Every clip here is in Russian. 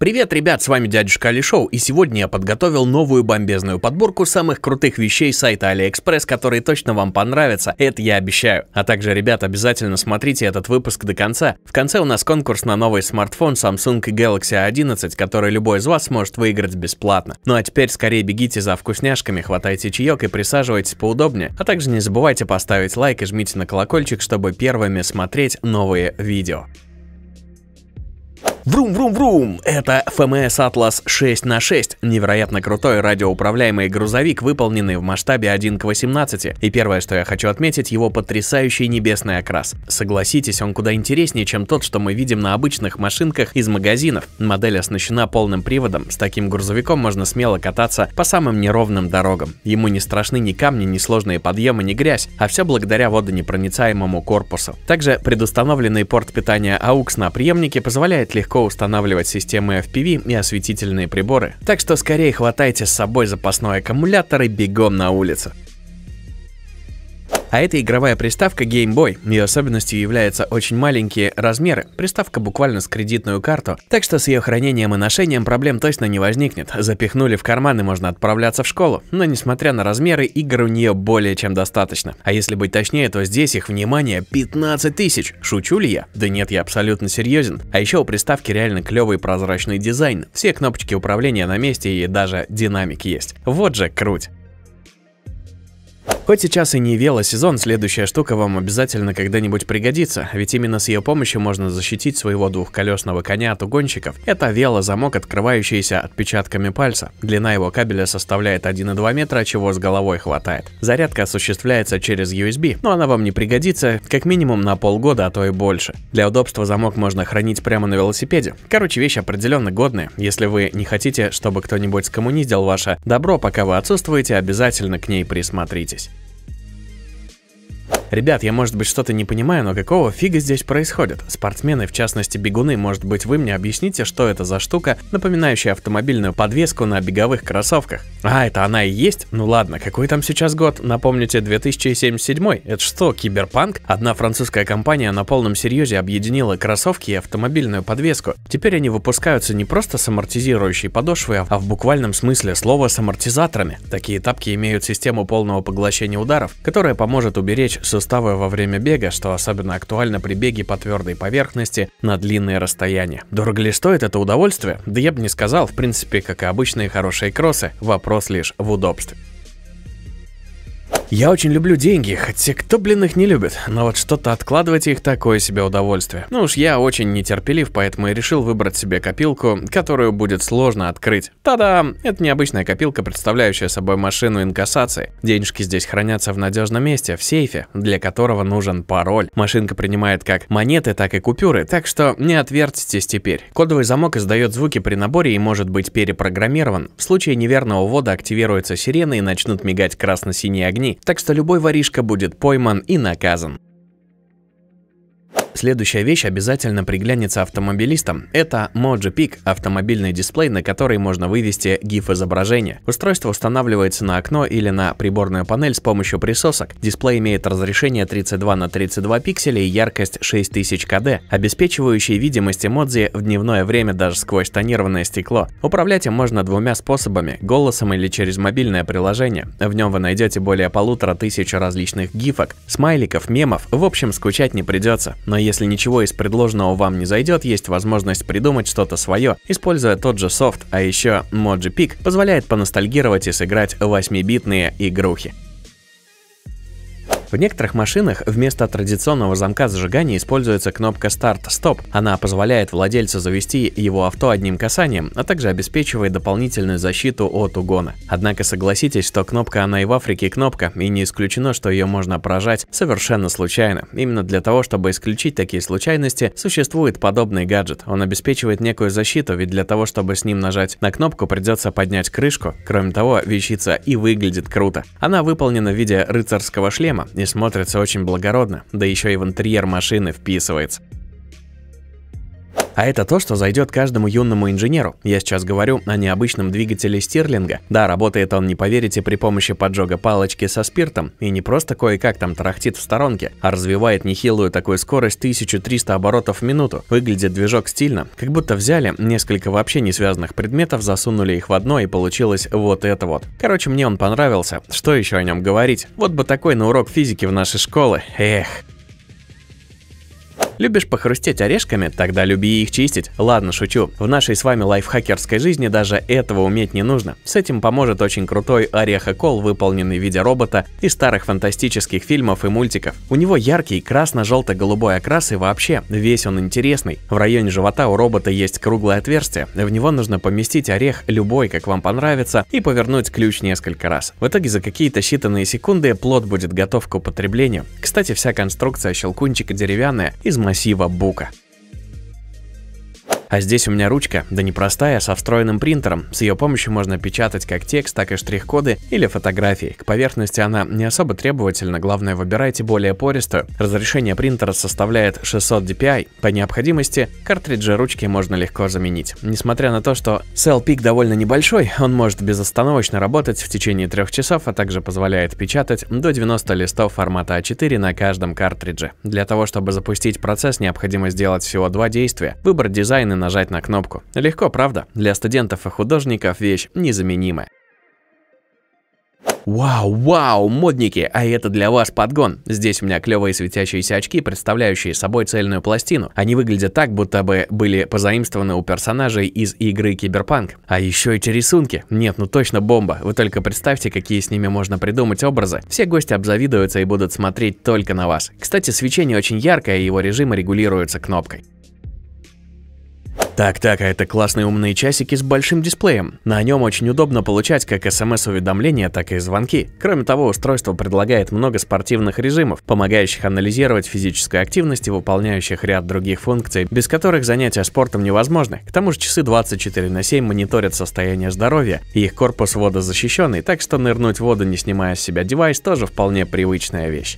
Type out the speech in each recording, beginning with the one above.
Привет, ребят, с вами дядюшка Али Шоу, и сегодня я подготовил новую бомбезную подборку самых крутых вещей сайта AliExpress, которые точно вам понравятся, это я обещаю. А также, ребят, обязательно смотрите этот выпуск до конца. В конце у нас конкурс на новый смартфон Samsung Galaxy a 11, который любой из вас сможет выиграть бесплатно. Ну а теперь скорее бегите за вкусняшками, хватайте чаек и присаживайтесь поудобнее. А также не забывайте поставить лайк и жмите на колокольчик, чтобы первыми смотреть новые видео. Врум-врум-врум! Это ФМС Атлас 6 на 6 Невероятно крутой радиоуправляемый грузовик, выполненный в масштабе 1 к 18. И первое, что я хочу отметить, его потрясающий небесный окрас. Согласитесь, он куда интереснее, чем тот, что мы видим на обычных машинках из магазинов. Модель оснащена полным приводом. С таким грузовиком можно смело кататься по самым неровным дорогам. Ему не страшны ни камни, ни сложные подъемы, ни грязь, а все благодаря водонепроницаемому корпусу. Также предустановленный порт питания AUX на приемнике позволяет легко легко устанавливать системы FPV и осветительные приборы, так что скорее хватайте с собой запасной аккумулятор и бегом на улицу. А это игровая приставка Game Boy. Ее особенностью являются очень маленькие размеры, приставка буквально с кредитную карту, так что с ее хранением и ношением проблем точно не возникнет. Запихнули в карман и можно отправляться в школу, но несмотря на размеры, игр у нее более чем достаточно. А если быть точнее, то здесь их, внимание, 15 тысяч. Шучу ли я? Да нет, я абсолютно серьезен. А еще у приставки реально клевый прозрачный дизайн. Все кнопочки управления на месте и даже динамик есть. Вот же круть. Хоть сейчас и не велосезон, следующая штука вам обязательно когда-нибудь пригодится, ведь именно с ее помощью можно защитить своего двухколесного коня от угонщиков. Это велозамок, открывающийся отпечатками пальца. Длина его кабеля составляет 1,2 метра, чего с головой хватает. Зарядка осуществляется через USB, но она вам не пригодится как минимум на полгода, а то и больше. Для удобства замок можно хранить прямо на велосипеде. Короче, вещь определенно годная. Если вы не хотите, чтобы кто-нибудь скоммуниздил ваше добро, пока вы отсутствуете, обязательно к ней присмотритесь. Ребят, я может быть что-то не понимаю, но какого фига здесь происходит? Спортсмены, в частности бегуны, может быть вы мне объясните, что это за штука, напоминающая автомобильную подвеску на беговых кроссовках? А, это она и есть? Ну ладно, какой там сейчас год? Напомните, 2077 Это что, киберпанк? Одна французская компания на полном серьезе объединила кроссовки и автомобильную подвеску. Теперь они выпускаются не просто с амортизирующей подошвой, а в буквальном смысле слова с амортизаторами. Такие тапки имеют систему полного поглощения ударов, которая поможет уберечь суставы во время бега, что особенно актуально при беге по твердой поверхности на длинные расстояния. Дорого ли стоит это удовольствие? Да я бы не сказал, в принципе, как и обычные хорошие кроссы, вопрос лишь в удобстве. Я очень люблю деньги, хотя кто, блин, их не любит, но вот что-то откладывать их такое себе удовольствие. Ну уж я очень нетерпелив, поэтому и решил выбрать себе копилку, которую будет сложно открыть. Та-да! Это необычная копилка, представляющая собой машину инкассации. Денежки здесь хранятся в надежном месте, в сейфе, для которого нужен пароль. Машинка принимает как монеты, так и купюры, так что не отвертитесь теперь. Кодовый замок издает звуки при наборе и может быть перепрограммирован. В случае неверного ввода активируются сирены и начнут мигать красно-синие огни огни, так что любой воришка будет пойман и наказан. Следующая вещь обязательно приглянется автомобилистам. Это Moji Peak – автомобильный дисплей, на который можно вывести GIF-изображение. Устройство устанавливается на окно или на приборную панель с помощью присосок. Дисплей имеет разрешение 32 на 32 пикселей и яркость 6000 кд, обеспечивающий видимость эмодзи в дневное время даже сквозь тонированное стекло. Управлять им можно двумя способами – голосом или через мобильное приложение. В нем вы найдете более полутора тысяч различных гифок, смайликов, мемов, в общем скучать не придется. Но если ничего из предложенного вам не зайдет, есть возможность придумать что-то свое, используя тот же софт, а еще Moji Peak позволяет поностальгировать и сыграть 8-битные игрухи. В некоторых машинах вместо традиционного замка зажигания используется кнопка старт-стоп. Она позволяет владельцу завести его авто одним касанием, а также обеспечивает дополнительную защиту от угона. Однако согласитесь, что кнопка она и в Африке кнопка, и не исключено, что ее можно прожать совершенно случайно. Именно для того, чтобы исключить такие случайности, существует подобный гаджет. Он обеспечивает некую защиту, ведь для того, чтобы с ним нажать на кнопку, придется поднять крышку. Кроме того, вещица и выглядит круто. Она выполнена в виде рыцарского шлема, не смотрится очень благородно, да еще и в интерьер машины вписывается. А это то, что зайдет каждому юному инженеру. Я сейчас говорю о необычном двигателе Стирлинга. Да, работает он, не поверите, при помощи поджога палочки со спиртом. И не просто кое-как там тарахтит в сторонке, а развивает нехилую такую скорость 1300 оборотов в минуту. Выглядит движок стильно. Как будто взяли несколько вообще не связанных предметов, засунули их в одно и получилось вот это вот. Короче, мне он понравился. Что еще о нем говорить? Вот бы такой на урок физики в нашей школы. Эх. Любишь похрустеть орешками? Тогда люби их чистить. Ладно, шучу. В нашей с вами лайфхакерской жизни даже этого уметь не нужно. С этим поможет очень крутой орехокол, выполненный в виде робота из старых фантастических фильмов и мультиков. У него яркий красно-желто-голубой окрас и вообще весь он интересный. В районе живота у робота есть круглое отверстие. В него нужно поместить орех любой, как вам понравится, и повернуть ключ несколько раз. В итоге за какие-то считанные секунды плод будет готов к употреблению. Кстати, вся конструкция щелкунчика деревянная, из массива бука – а здесь у меня ручка, да не простая, а со встроенным принтером. С ее помощью можно печатать как текст, так и штрих-коды или фотографии. К поверхности она не особо требовательна, главное выбирайте более пористую. Разрешение принтера составляет 600 DPI. По необходимости картриджи ручки можно легко заменить. Несмотря на то, что Cell Peak довольно небольшой, он может безостановочно работать в течение трех часов, а также позволяет печатать до 90 листов формата А4 на каждом картридже. Для того, чтобы запустить процесс, необходимо сделать всего два действия. выбор дизайна нажать на кнопку. Легко, правда? Для студентов и художников вещь незаменимая. Вау, вау, модники, а это для вас подгон. Здесь у меня клевые светящиеся очки, представляющие собой цельную пластину. Они выглядят так, будто бы были позаимствованы у персонажей из игры Киберпанк. А еще эти рисунки. Нет, ну точно бомба. Вы только представьте, какие с ними можно придумать образы. Все гости обзавидуются и будут смотреть только на вас. Кстати, свечение очень яркое, и его режимы регулируются кнопкой. Так-так, а это классные умные часики с большим дисплеем. На нем очень удобно получать как смс-уведомления, так и звонки. Кроме того, устройство предлагает много спортивных режимов, помогающих анализировать физическую активность и выполняющих ряд других функций, без которых занятия спортом невозможны. К тому же часы 24 на 7 мониторят состояние здоровья, и их корпус водозащищенный, так что нырнуть в воду, не снимая с себя девайс, тоже вполне привычная вещь.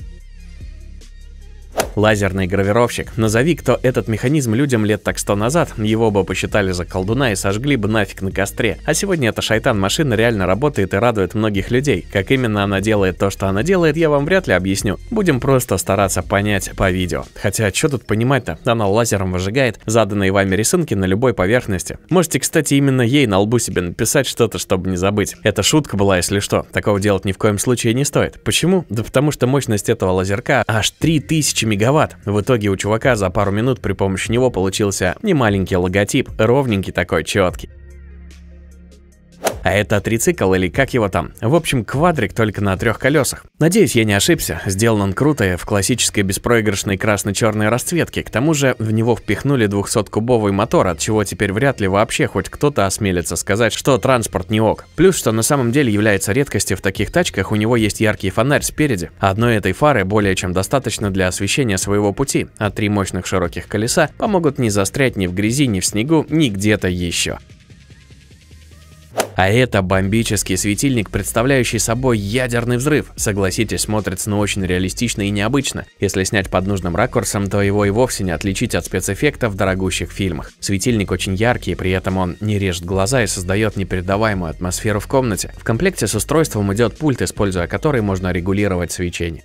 Лазерный гравировщик. Назови, кто этот механизм людям лет так сто назад, его бы посчитали за колдуна и сожгли бы нафиг на костре. А сегодня эта шайтан-машина реально работает и радует многих людей. Как именно она делает то, что она делает, я вам вряд ли объясню. Будем просто стараться понять по видео. Хотя, что тут понимать-то? Она лазером выжигает заданные вами рисунки на любой поверхности. Можете, кстати, именно ей на лбу себе написать что-то, чтобы не забыть. Это шутка была, если что. Такого делать ни в коем случае не стоит. Почему? Да потому что мощность этого лазерка аж 3000 1000 мегаватт. В итоге у чувака за пару минут при помощи него получился немаленький логотип, ровненький такой, четкий. А это трицикл или как его там? В общем, квадрик только на трех колесах. Надеюсь, я не ошибся. Сделан он круто в классической беспроигрышной красно-черной расцветке. К тому же в него впихнули 200-кубовый мотор, от чего теперь вряд ли вообще хоть кто-то осмелится сказать, что транспорт не ок. Плюс, что на самом деле является редкостью в таких тачках, у него есть яркий фонарь спереди. Одной этой фары более чем достаточно для освещения своего пути, а три мощных широких колеса помогут не застрять ни в грязи, ни в снегу, ни где-то еще. А это бомбический светильник, представляющий собой ядерный взрыв. Согласитесь, смотрится ну очень реалистично и необычно. Если снять под нужным ракурсом, то его и вовсе не отличить от спецэффектов в дорогущих фильмах. Светильник очень яркий, при этом он не режет глаза и создает непередаваемую атмосферу в комнате. В комплекте с устройством идет пульт, используя который можно регулировать свечение.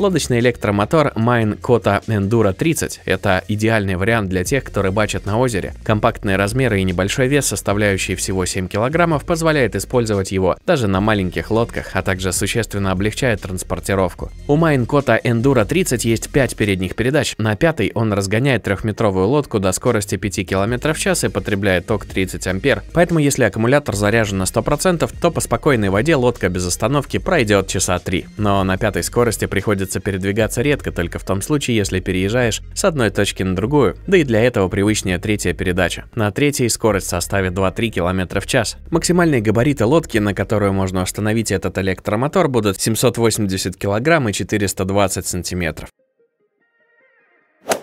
Лодочный электромотор Mine Kota Enduro 30 – это идеальный вариант для тех, кто рыбачит на озере. Компактные размеры и небольшой вес, составляющий всего 7 килограммов, позволяет использовать его даже на маленьких лодках, а также существенно облегчает транспортировку. У Mine Kota Enduro 30 есть 5 передних передач. На пятой он разгоняет трехметровую лодку до скорости 5 км в час и потребляет ток 30 ампер. Поэтому если аккумулятор заряжен на 100%, то по спокойной воде лодка без остановки пройдет часа 3. Но на пятой скорости приходится приходится передвигаться редко, только в том случае, если переезжаешь с одной точки на другую, да и для этого привычнее третья передача. На третьей скорость составит 2-3 км в час. Максимальные габариты лодки, на которую можно установить этот электромотор, будут 780 кг и 420 см.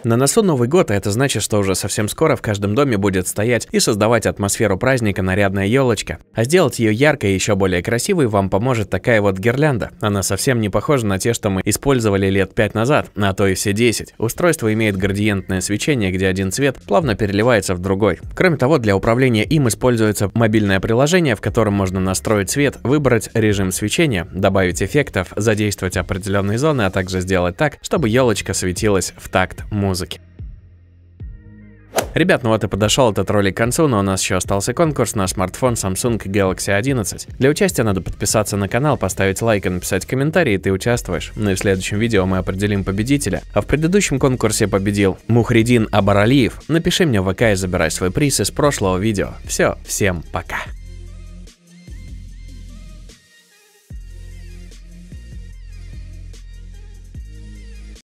На носу Новый год, а это значит, что уже совсем скоро в каждом доме будет стоять и создавать атмосферу праздника нарядная елочка. А сделать ее яркой и еще более красивой вам поможет такая вот гирлянда. Она совсем не похожа на те, что мы использовали лет 5 назад, а то и все 10. Устройство имеет градиентное свечение, где один цвет плавно переливается в другой. Кроме того, для управления им используется мобильное приложение, в котором можно настроить цвет, выбрать режим свечения, добавить эффектов, задействовать определенные зоны, а также сделать так, чтобы елочка светилась в такт музыки музыки. Ребят, ну вот и подошел этот ролик к концу, но у нас еще остался конкурс на смартфон Samsung Galaxy 11. Для участия надо подписаться на канал, поставить лайк и написать комментарий, и ты участвуешь. Ну и в следующем видео мы определим победителя. А в предыдущем конкурсе победил Мухридин Абаралиев. Напиши мне в ВК и забирай свой приз из прошлого видео. Все, всем пока.